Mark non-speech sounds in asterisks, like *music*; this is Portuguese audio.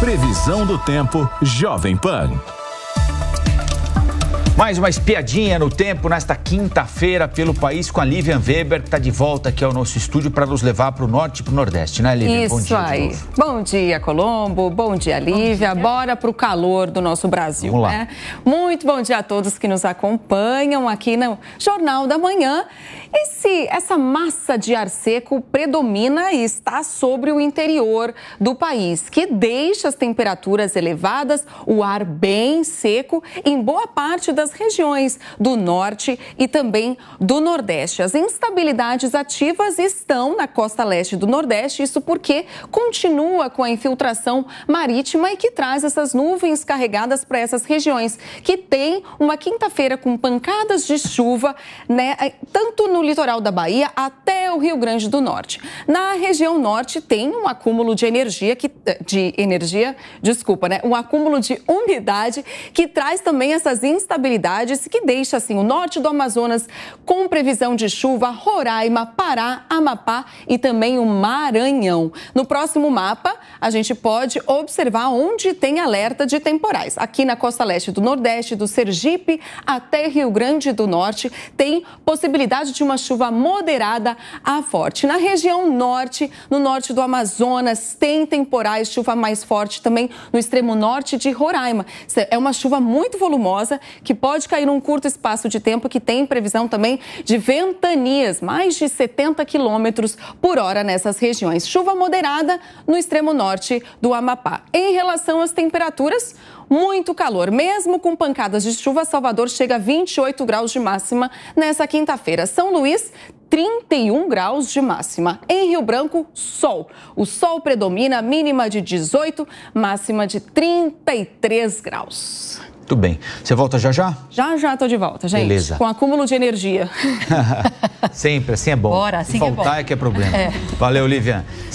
Previsão do tempo Jovem Pan. Mais uma espiadinha no tempo nesta quinta-feira pelo país com a Lívia Weber, que está de volta aqui ao nosso estúdio para nos levar para o norte e para o nordeste, né, Lívia? Isso bom dia, aí. Bom dia, Colombo. Bom dia, Lívia. Bom dia. Bora para o calor do nosso Brasil. Vamos lá. Né? Muito bom dia a todos que nos acompanham aqui no Jornal da Manhã. Esse, essa massa de ar seco predomina e está sobre o interior do país, que deixa as temperaturas elevadas, o ar bem seco em boa parte das regiões do norte e também do nordeste. As instabilidades ativas estão na costa leste do nordeste, isso porque continua com a infiltração marítima e que traz essas nuvens carregadas para essas regiões, que tem uma quinta-feira com pancadas de chuva, né, tanto no no litoral da Bahia até o Rio Grande do Norte. Na região norte tem um acúmulo de energia que de energia, desculpa, né? Um acúmulo de umidade que traz também essas instabilidades que deixa assim o norte do Amazonas com previsão de chuva, Roraima, Pará, Amapá e também o Maranhão. No próximo mapa, a gente pode observar onde tem alerta de temporais. Aqui na costa leste do Nordeste, do Sergipe até Rio Grande do Norte, tem possibilidade de uma chuva moderada a forte. Na região norte, no norte do Amazonas, tem temporais, chuva mais forte também no extremo norte de Roraima. É uma chuva muito volumosa que pode cair num curto espaço de tempo que tem previsão também de ventanias, mais de 70 quilômetros por hora nessas regiões. Chuva moderada no extremo norte do Amapá. Em relação às temperaturas, muito calor. Mesmo com pancadas de chuva, Salvador chega a 28 graus de máxima nessa quinta-feira. São Luís, 31 graus de máxima. Em Rio Branco, sol. O sol predomina, mínima de 18, máxima de 33 graus. Tudo bem. Você volta já já? Já já tô de volta, gente. Beleza. Com acúmulo de energia. *laughs* Sempre, assim é bom. Bora, assim e Faltar é, bom. é que é problema. É. Valeu, Lívia.